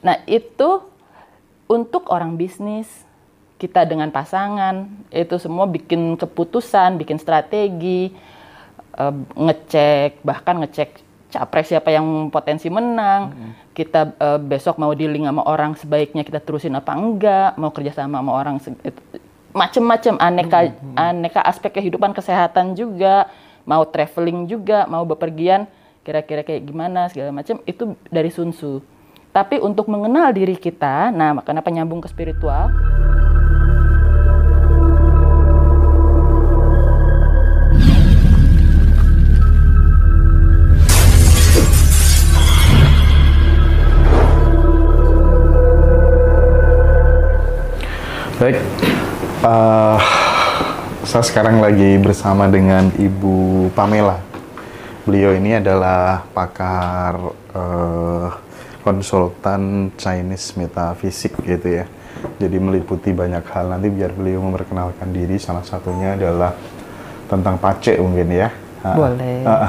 Nah, itu untuk orang bisnis, kita dengan pasangan, itu semua bikin keputusan, bikin strategi, eh, ngecek, bahkan ngecek capres siapa yang potensi menang. Hmm. Kita eh, besok mau dealing sama orang, sebaiknya kita terusin apa enggak, mau kerja sama sama orang macem-macem aneka hmm. aneka aspek kehidupan kesehatan juga, mau traveling juga, mau bepergian kira-kira kayak gimana segala macam itu dari Sunsu. Tapi untuk mengenal diri kita, nah karena penyambung ke spiritual. Baik, uh, saya sekarang lagi bersama dengan Ibu Pamela. Beliau ini adalah pakar uh, konsultan Chinese metafisik gitu ya. Jadi meliputi banyak hal. Nanti biar beliau memperkenalkan diri salah satunya adalah tentang pace mungkin ya. Ah, Boleh. Ah, ah.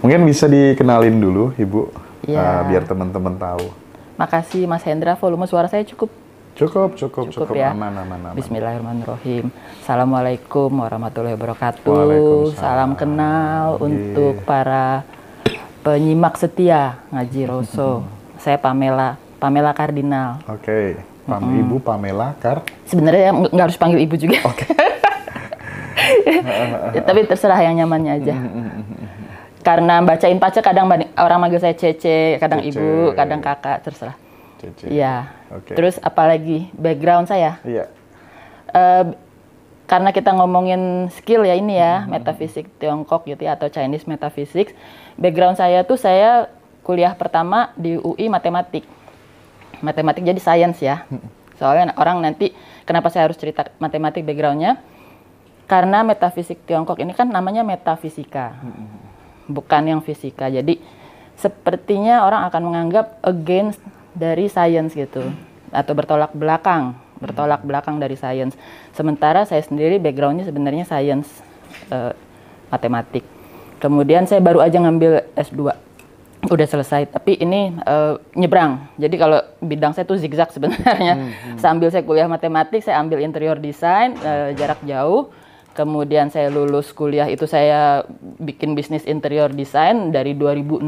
mungkin bisa dikenalin dulu Ibu ya. uh, biar teman-teman tahu. Makasih Mas Hendra, volume suara saya cukup Cukup, cukup, cukup, cukup ya. Aman, aman, aman. Bismillahirrahmanirrahim. Assalamualaikum warahmatullahi wabarakatuh. Salam kenal Ye. Iya. untuk para penyimak setia ngaji Rosso saya Pamela, Pamela Kardinal. Oke. Okay. Ibu Pamela Kar. Sebenarnya nggak harus panggil ibu juga. Oke. Okay. Tapi terserah yang nyamannya aja. Karena bacain pacar kadang orang manggil saya Cece, kadang Cece. ibu, kadang kakak, terserah. Cece. Ya. Okay. Terus apalagi background saya? Iya. Uh, karena kita ngomongin skill ya ini ya, mm -hmm. metafisik Tiongkok gitu ya atau Chinese metafisik. Background saya tuh saya kuliah pertama di UI matematik. Matematik jadi sains ya. Soalnya orang nanti kenapa saya harus cerita matematik backgroundnya? Karena metafisik Tiongkok ini kan namanya metafisika, bukan yang fisika. Jadi sepertinya orang akan menganggap against dari sains gitu atau bertolak belakang, bertolak belakang dari sains. Sementara saya sendiri backgroundnya sebenarnya sains uh, eh, matematik. Kemudian saya baru aja ngambil S2 udah selesai tapi ini uh, nyebrang jadi kalau bidang saya tuh zigzag sebenarnya hmm, hmm. sambil saya kuliah matematik saya ambil interior design uh, jarak jauh kemudian saya lulus kuliah itu saya bikin bisnis interior design dari 2006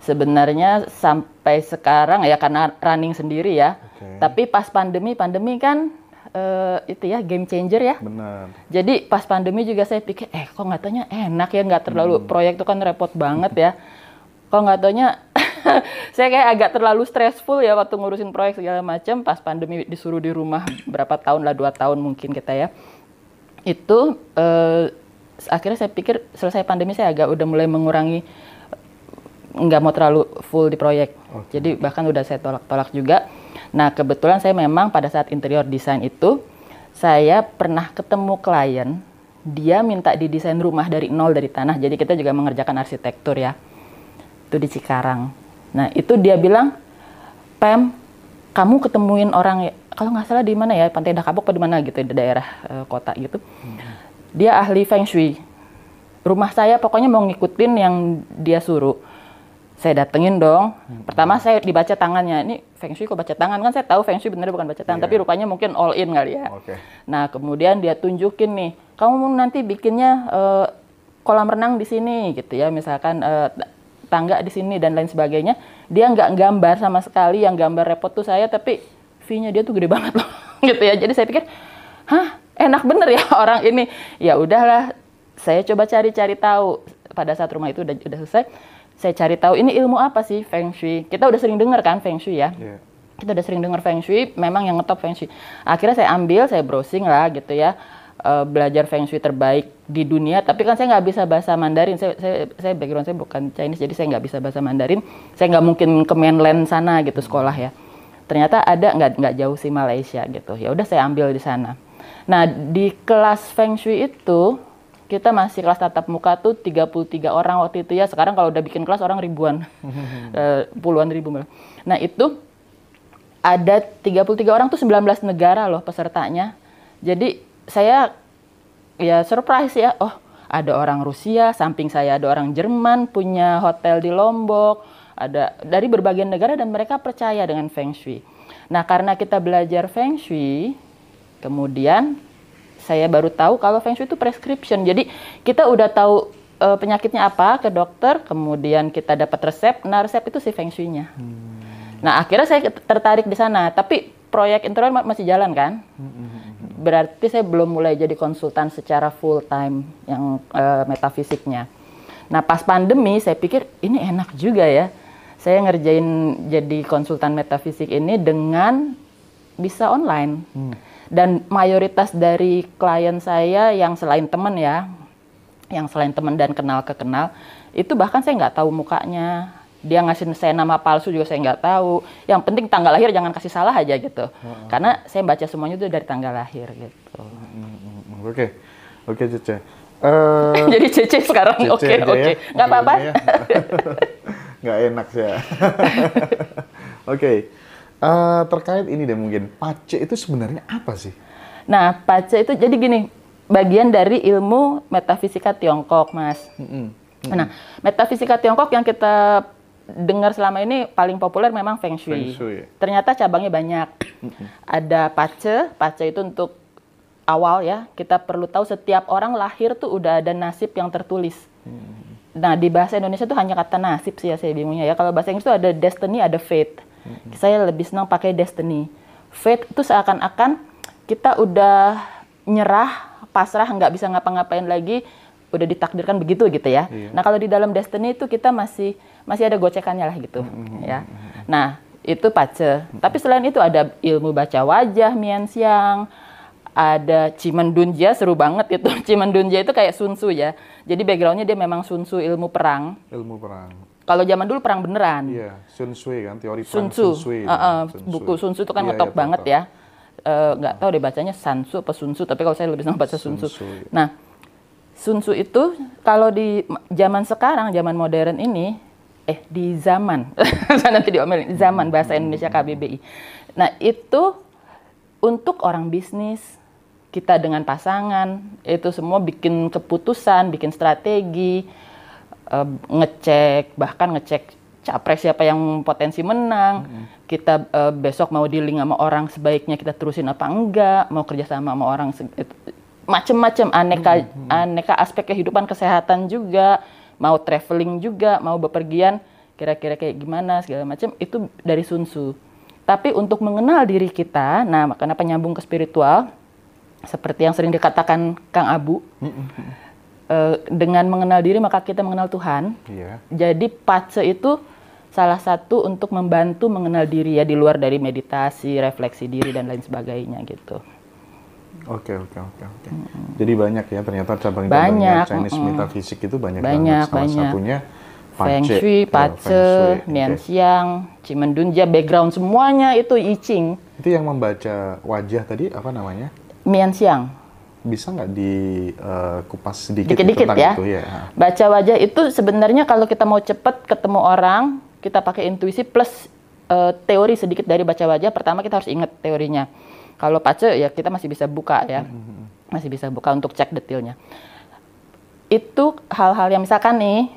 sebenarnya sampai sekarang ya karena running sendiri ya okay. tapi pas pandemi pandemi kan uh, itu ya game changer ya. Benar. Jadi pas pandemi juga saya pikir, eh kok nggak tanya enak ya nggak terlalu hmm. proyek itu kan repot banget ya. Kalau nggak taunya saya kayak agak terlalu stressful ya waktu ngurusin proyek segala macam pas pandemi disuruh di rumah berapa tahun lah dua tahun mungkin kita ya itu eh, akhirnya saya pikir selesai pandemi saya agak udah mulai mengurangi nggak mau terlalu full di proyek okay. jadi bahkan udah saya tolak-tolak juga nah kebetulan saya memang pada saat interior desain itu saya pernah ketemu klien dia minta didesain rumah dari nol dari tanah jadi kita juga mengerjakan arsitektur ya itu di Cikarang. Nah itu dia bilang, Pem, kamu ketemuin orang ya, kalau nggak salah di mana ya Pantai Dakabok apa di mana gitu di daerah e, kota gitu. Hmm. Dia ahli feng shui. Rumah saya pokoknya mau ngikutin yang dia suruh. Saya datengin dong. Hmm. Pertama saya dibaca tangannya. Ini feng shui kok baca tangan kan saya tahu feng shui bener bukan baca tangan, yeah. tapi rupanya mungkin all in kali ya. Okay. Nah, kemudian dia tunjukin nih, kamu nanti bikinnya uh, kolam renang di sini gitu ya misalkan uh, tangga di sini dan lain sebagainya dia nggak gambar sama sekali yang gambar repot tuh saya tapi fee-nya dia tuh gede banget loh gitu ya jadi saya pikir hah enak bener ya orang ini ya udahlah saya coba cari-cari tahu pada saat rumah itu udah, udah selesai saya cari tahu ini ilmu apa sih feng shui kita udah sering dengar kan feng shui ya yeah kita udah sering dengar feng shui, memang yang ngetop feng shui. Akhirnya saya ambil, saya browsing lah gitu ya uh, belajar feng shui terbaik di dunia tapi kan saya nggak bisa bahasa Mandarin saya, saya saya background saya bukan Chinese jadi saya nggak bisa bahasa Mandarin saya nggak mungkin ke mainland sana gitu sekolah ya ternyata ada nggak nggak jauh sih Malaysia gitu ya udah saya ambil di sana nah di kelas feng shui itu kita masih kelas tatap muka tuh 33 orang waktu itu ya sekarang kalau udah bikin kelas orang ribuan eh, puluhan ribu malah nah itu ada 33 orang tuh 19 negara loh pesertanya jadi saya ya surprise ya oh ada orang Rusia samping saya ada orang Jerman punya hotel di Lombok ada dari berbagai negara dan mereka percaya dengan Feng Shui nah karena kita belajar Feng Shui kemudian saya baru tahu kalau Feng Shui itu prescription jadi kita udah tahu e, penyakitnya apa ke dokter kemudian kita dapat resep nah resep itu si Feng Shui-nya hmm. nah akhirnya saya tertarik di sana tapi proyek internal masih jalan kan hmm, hmm, hmm berarti saya belum mulai jadi konsultan secara full time yang uh, metafisiknya. Nah pas pandemi saya pikir ini enak juga ya. Saya ngerjain jadi konsultan metafisik ini dengan bisa online. Hmm. Dan mayoritas dari klien saya yang selain teman ya, yang selain teman dan kenal ke kenal, itu bahkan saya nggak tahu mukanya, dia ngasih saya nama palsu juga saya nggak tahu. Yang penting tanggal lahir jangan kasih salah aja gitu. Uh-uh. Karena saya baca semuanya itu dari tanggal lahir gitu. Mm, mm, mm, oke, oke Cece. Eh, jadi Cece sekarang oke ya. oke okay, oh, nggak iya, apa-apa. Ya. nggak enak sih. ya. oke. Okay. Uh, eh, terkait ini deh mungkin pace itu sebenarnya apa sih? Nah pace itu jadi gini bagian dari ilmu metafisika Tiongkok mas. Mm Mm -hmm. Nah metafisika Tiongkok yang kita dengar selama ini paling populer memang Feng Shui. Feng shui. Ternyata cabangnya banyak. Ada Pace, Pace itu untuk awal ya. Kita perlu tahu setiap orang lahir tuh udah ada nasib yang tertulis. Nah di bahasa Indonesia tuh hanya kata nasib sih ya saya bingungnya ya. Kalau bahasa Inggris tuh ada destiny, ada fate. Hmm. Saya lebih senang pakai destiny. Fate itu seakan-akan kita udah nyerah, pasrah, nggak bisa ngapa-ngapain lagi, udah ditakdirkan begitu gitu ya. Iya. Nah kalau di dalam destiny itu kita masih masih ada gocekannya lah gitu hmm. hmm ya. Hmm, hmm. Nah, itu pace. Hmm. Tapi selain itu ada ilmu baca wajah mian siang, ada dunja seru banget itu. dunja itu kayak sunsu ya. Jadi backgroundnya dia memang sunsu ilmu perang. Ilmu perang. Kalau zaman dulu perang beneran. Iya, Sun Tzu kan teori sun perang Sun Tzu. Uh, uh, sun buku sunsu itu kan ngetop iya, iya banget ya. Eh, nggak uh, tahu deh bacanya Sansu apa Sun tapi kalau saya lebih senang baca Sun iya. Nah, sunsu itu kalau di zaman sekarang, zaman modern ini eh di zaman saya nanti diomelin zaman bahasa Indonesia KBBI. Nah itu untuk orang bisnis kita dengan pasangan itu semua bikin keputusan, bikin strategi, eh, ngecek bahkan ngecek capres siapa yang potensi menang. Mm-hmm. Kita uh, besok mau dealing sama orang sebaiknya kita terusin apa enggak, mau kerja sama sama orang macem-macem aneka mm-hmm. aneka aspek kehidupan kesehatan juga mau traveling juga, mau bepergian kira-kira kayak gimana segala macam itu dari sunsu Tapi untuk mengenal diri kita, nah karena penyambung ke spiritual seperti yang sering dikatakan Kang Abu, mm-hmm. eh, dengan mengenal diri maka kita mengenal Tuhan. Yeah. Jadi pace itu salah satu untuk membantu mengenal diri ya di luar dari meditasi, refleksi diri dan lain sebagainya gitu. Oke oke oke oke. Jadi banyak ya ternyata cabang-cabangnya Chinese mm. metafisik itu banyak, banyak banget. Salah banyak. satunya Feng Shui, iya, Pace, Nian okay. Cimendunja, background semuanya itu I Ching. Itu yang membaca wajah tadi apa namanya? Xiang. Bisa nggak dikupas eh, uh, sedikit, -dikit tentang ya. itu ya? Baca wajah itu sebenarnya kalau kita mau cepat ketemu orang, kita pakai intuisi plus uh, teori sedikit dari baca wajah. Pertama kita harus ingat teorinya kalau pace ya kita masih bisa buka ya. Hmm, hmm, hmm. Masih bisa buka untuk cek detailnya. Itu hal-hal yang misalkan nih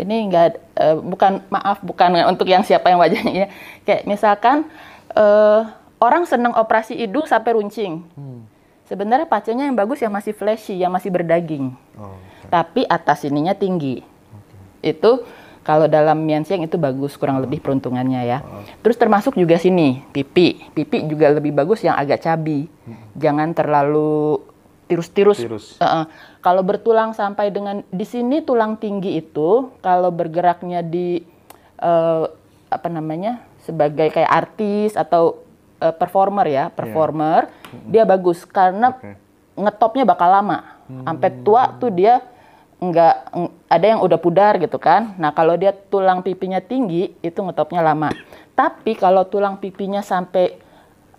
ini enggak uh, eh, bukan maaf bukan untuk yang siapa yang wajahnya ya. Kayak misalkan uh, orang senang operasi hidung sampai runcing. Mm. Sebenarnya pacenya yang bagus yang masih flashy, yang masih berdaging. Oh, okay. Tapi atas ininya tinggi. Okay. Itu kalau dalam yang siang itu bagus kurang lebih hmm. peruntungannya ya. Hmm. Terus termasuk juga sini pipi. Pipi juga lebih bagus yang agak cabi. Hmm. Jangan terlalu tirus-tirus. Uh, uh, kalau bertulang sampai dengan di sini tulang tinggi itu kalau bergeraknya di uh, apa namanya sebagai kayak artis atau uh, performer ya iya. performer yeah. dia bagus karena okay. ngetopnya bakal lama hmm. tua tuh dia nggak ada yang udah pudar gitu kan. Nah kalau dia tulang pipinya tinggi itu ngetopnya lama. Tapi kalau tulang pipinya sampai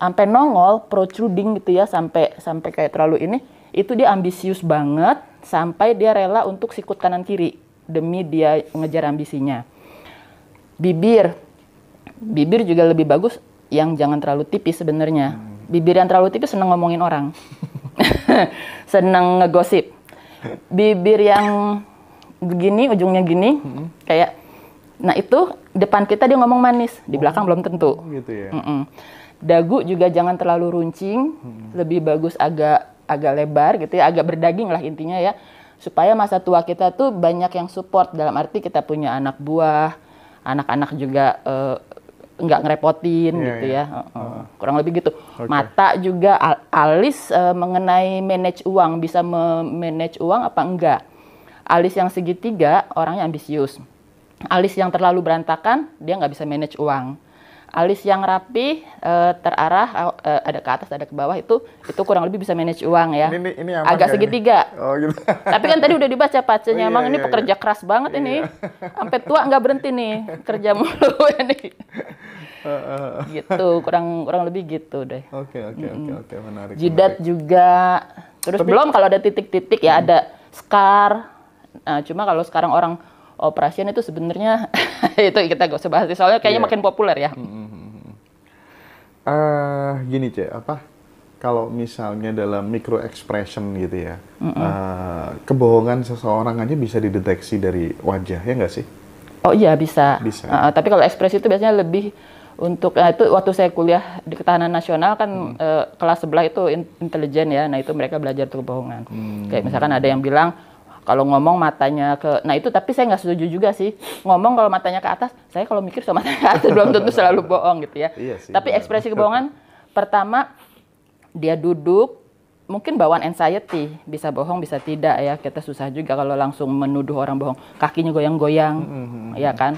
sampai nongol, protruding gitu ya sampai sampai kayak terlalu ini, itu dia ambisius banget sampai dia rela untuk sikut kanan kiri demi dia ngejar ambisinya. Bibir, bibir juga lebih bagus yang jangan terlalu tipis sebenarnya. Hmm. Bibir yang terlalu tipis seneng ngomongin orang, seneng ngegosip bibir yang begini ujungnya gini hmm. kayak nah itu depan kita dia ngomong manis di oh, belakang belum tentu gitu ya mm -mm. dagu juga jangan terlalu runcing hmm. lebih bagus agak agak lebar gitu ya agak berdaging lah intinya ya supaya masa tua kita tuh banyak yang support dalam arti kita punya anak buah anak-anak juga uh, nggak ngerepotin yeah, gitu yeah. ya. Uh, uh. Kurang lebih gitu. Okay. Mata juga al alis uh, mengenai manage uang bisa memanage uang apa enggak. Alis yang segitiga orangnya ambisius. Alis yang terlalu berantakan dia nggak bisa manage uang alis yang rapi uh, terarah uh, ada ke atas ada ke bawah itu itu kurang lebih bisa manage uang ya ini, ini aman agak segitiga ini? Oh, gitu. tapi kan tadi udah dibaca pacenya oh, iya, emang iya, ini iya, pekerja iya. keras banget iya. ini sampai tua nggak berhenti nih kerja mulu ini gitu kurang kurang lebih gitu deh oke oke oke oke menarik jidat menarik. juga terus tapi, belum kalau ada titik-titik ya hmm. ada scar nah, cuma kalau sekarang orang operation itu sebenarnya itu kita gak usah bahas soalnya kayaknya yeah. makin populer ya. mm Uh, gini cek apa kalau misalnya dalam micro expression gitu ya mm uh, kebohongan seseorang aja bisa dideteksi dari wajah ya nggak sih? Oh iya bisa. Bisa. Uh, tapi kalau ekspresi itu biasanya lebih untuk nah itu waktu saya kuliah di ketahanan nasional kan hmm. eh, kelas sebelah itu intelijen ya nah itu mereka belajar tuh kebohongan hmm. kayak misalkan ada yang bilang kalau ngomong matanya ke nah itu tapi saya nggak setuju juga sih ngomong kalau matanya ke atas saya kalau mikir sama matanya ke atas belum tentu selalu bohong gitu ya iya sih, tapi benar. ekspresi kebohongan pertama dia duduk mungkin bawaan anxiety bisa bohong bisa tidak ya kita susah juga kalau langsung menuduh orang bohong kakinya goyang-goyang mm -hmm. ya kan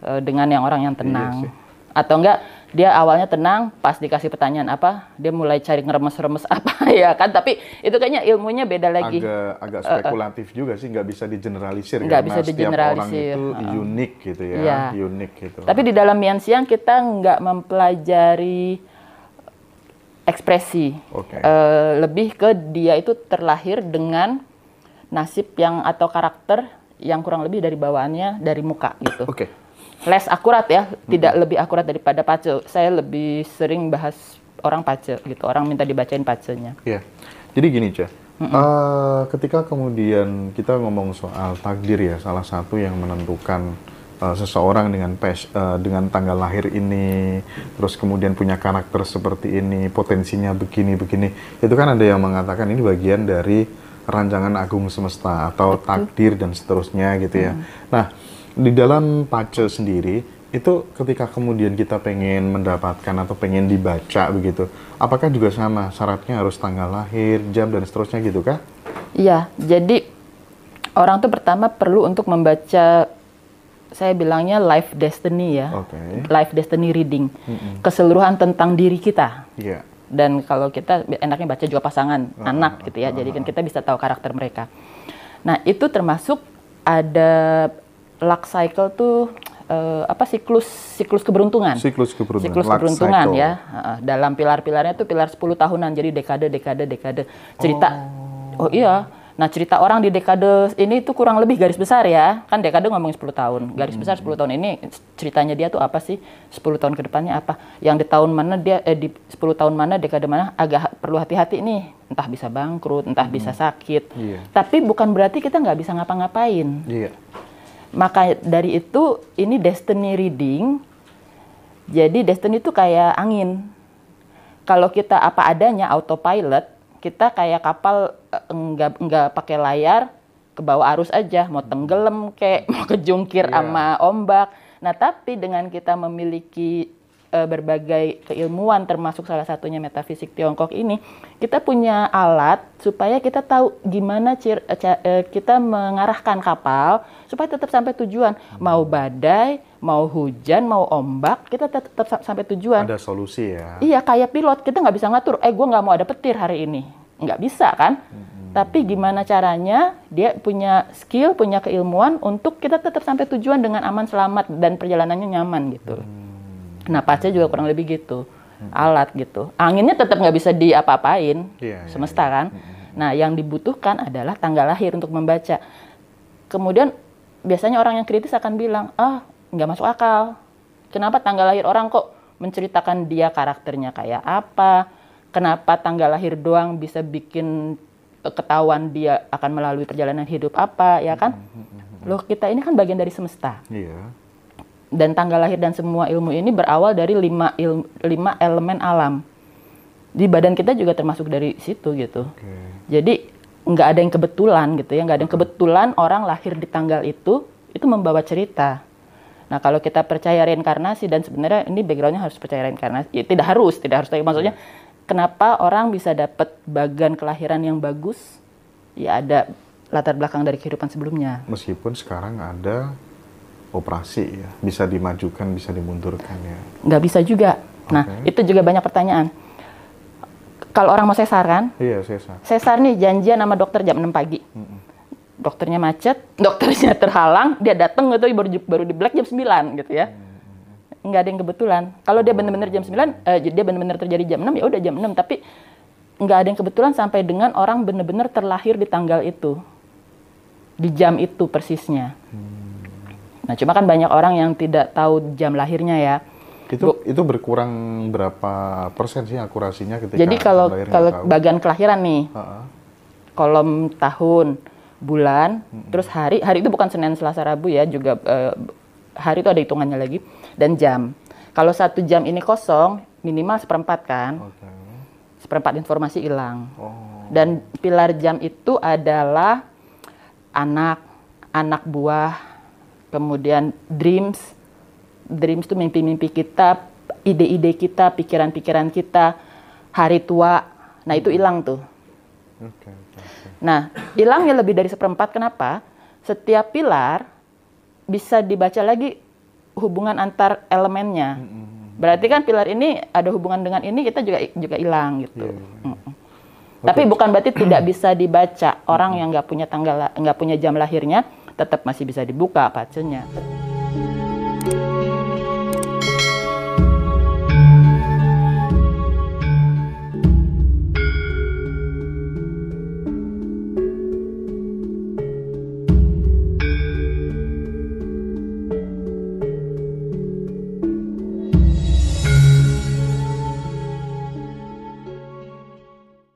e, dengan yang orang yang iya tenang iya atau enggak dia awalnya tenang pas dikasih pertanyaan apa dia mulai cari ngeremes-remes apa ya kan tapi itu kayaknya ilmunya beda lagi agak agak eh, eh. spekulatif uh, uh. juga sih nggak bisa digeneralisir nggak kan, bisa digeneralisir orang itu uh. unik gitu ya yeah. unik gitu tapi di dalam mian siang kita nggak mempelajari ekspresi okay. uh, eh, lebih ke dia itu terlahir dengan nasib yang atau karakter yang kurang lebih dari bawaannya dari muka gitu. Oke. Okay less akurat ya, hmm. tidak lebih akurat daripada pace. Saya lebih sering bahas orang pace gitu, orang minta dibacain pacenya. Iya. Jadi gini, Cah. Mm hmm Uh, eh, ketika kemudian kita ngomong soal takdir ya, salah satu yang menentukan uh, seseorang dengan pes, uh, eh, dengan tanggal lahir ini, terus kemudian punya karakter seperti ini, potensinya begini-begini, itu kan ada yang mengatakan ini bagian dari rancangan agung semesta atau takdir dan seterusnya gitu ya. Nah, di dalam pace sendiri itu ketika kemudian kita pengen mendapatkan atau pengen dibaca begitu, apakah juga sama syaratnya harus tanggal lahir, jam dan seterusnya gitu kah? Iya, jadi orang tuh pertama perlu untuk membaca saya bilangnya life destiny ya, okay. life destiny reading, mm-hmm. keseluruhan tentang diri kita. Yeah. Dan kalau kita enaknya baca juga pasangan, uh-huh. anak gitu ya, uh-huh. jadi kan ah. kita bisa tahu karakter mereka. Nah itu termasuk ada luck cycle tuh uh, apa siklus siklus keberuntungan. Siklus keberuntungan. Siklus keberuntungan ya. Uh, dalam pilar-pilarnya tuh pilar 10 tahunan jadi dekade dekade dekade. Cerita Oh, oh iya. Nah, cerita orang di dekade ini itu kurang lebih garis besar ya. Kan dekade ngomong 10 tahun. Garis besar 10 hmm. tahun ini ceritanya dia tuh apa sih? 10 tahun ke depannya apa? Yang di tahun mana dia eh, di 10 tahun mana dekade mana agak perlu hati-hati nih. Entah bisa bangkrut, entah hmm. bisa sakit. Yeah. Tapi bukan berarti kita nggak bisa ngapa-ngapain. Iya. Yeah maka dari itu ini destiny reading jadi destiny itu kayak angin kalau kita apa adanya autopilot kita kayak kapal eh, enggak enggak pakai layar ke bawah arus aja mau tenggelam kayak mau kejungkir yeah. sama ombak nah tapi dengan kita memiliki Eh, berbagai keilmuan termasuk salah satunya metafisik Tiongkok ini kita punya alat supaya kita tahu gimana cir, eh, eh, kita mengarahkan kapal supaya tetap sampai tujuan mau badai mau hujan mau ombak kita tetap, tetap sampai tujuan ada solusi ya iya kayak pilot kita nggak bisa ngatur eh gue nggak mau ada petir hari ini nggak bisa kan tapi gimana caranya dia punya skill punya keilmuan untuk kita tetap sampai tujuan dengan aman selamat dan perjalanannya nyaman gitu hmm napasnya juga kurang lebih gitu hmm. alat gitu anginnya tetap nggak bisa diapa-apain yeah, iya, semesta yeah, kan hmm, hmm. nah yang dibutuhkan adalah tanggal lahir untuk membaca kemudian biasanya orang yang kritis akan bilang ah nggak masuk akal kenapa tanggal lahir orang kok menceritakan dia karakternya kayak apa kenapa tanggal lahir doang bisa bikin ketahuan dia akan melalui perjalanan hidup apa ya kan loh kita ini kan bagian dari semesta iya dan tanggal lahir dan semua ilmu ini berawal dari lima, ilmu, lima elemen alam. Di badan kita juga termasuk dari situ gitu. Okay. Jadi nggak ada yang kebetulan gitu ya, nggak ada yang kebetulan orang lahir di tanggal itu itu membawa cerita. Nah kalau kita percaya reinkarnasi dan sebenarnya ini backgroundnya harus percaya reinkarnasi, ya, tidak harus, tidak harus. Tapi iya. maksudnya kenapa orang bisa dapat bagan kelahiran yang bagus? Ya ada latar belakang dari kehidupan sebelumnya. Meskipun sekarang ada operasi ya bisa dimajukan bisa dimundurkan ya nggak bisa juga okay. nah itu juga banyak pertanyaan kalau orang mau sesar kan iya sesar sesar nih janji nama dokter jam 6 pagi mm -mm. dokternya macet dokternya terhalang dia datang gitu baru baru di black jam 9 gitu ya nggak ada yang kebetulan. Kalau dia benar-benar jam 9, eh, dia benar-benar terjadi jam 6 ya udah jam 6, tapi nggak ada yang kebetulan sampai dengan orang benar-benar terlahir di tanggal itu. Di jam itu persisnya. Hmm. Nah, cuma kan banyak orang yang tidak tahu jam lahirnya ya. Itu Bu, itu berkurang berapa persen sih akurasinya ketika Jadi kalau kalau bagian kelahiran nih. Uh -uh. Kolom tahun, bulan, uh -uh. terus hari. Hari itu bukan Senin, Selasa, Rabu ya, juga uh, hari itu ada hitungannya lagi dan jam. Kalau satu jam ini kosong, minimal seperempat kan. Okay. Seperempat informasi hilang. Oh. Dan pilar jam itu adalah anak, anak buah, kemudian dreams dreams itu mimpi-mimpi kita ide-ide kita pikiran-pikiran kita hari tua nah itu hmm. hilang tuh nah hilangnya lebih dari seperempat kenapa setiap pilar bisa dibaca lagi hubungan antar elemennya hmm, hmm, berarti kan pilar ini ada hubungan dengan ini kita juga juga hilang gitu yeah, yeah. Okay. tapi bukan berarti tidak bisa dibaca orang yang nggak punya tanggal nggak punya jam lahirnya tetap masih bisa dibuka pacenya.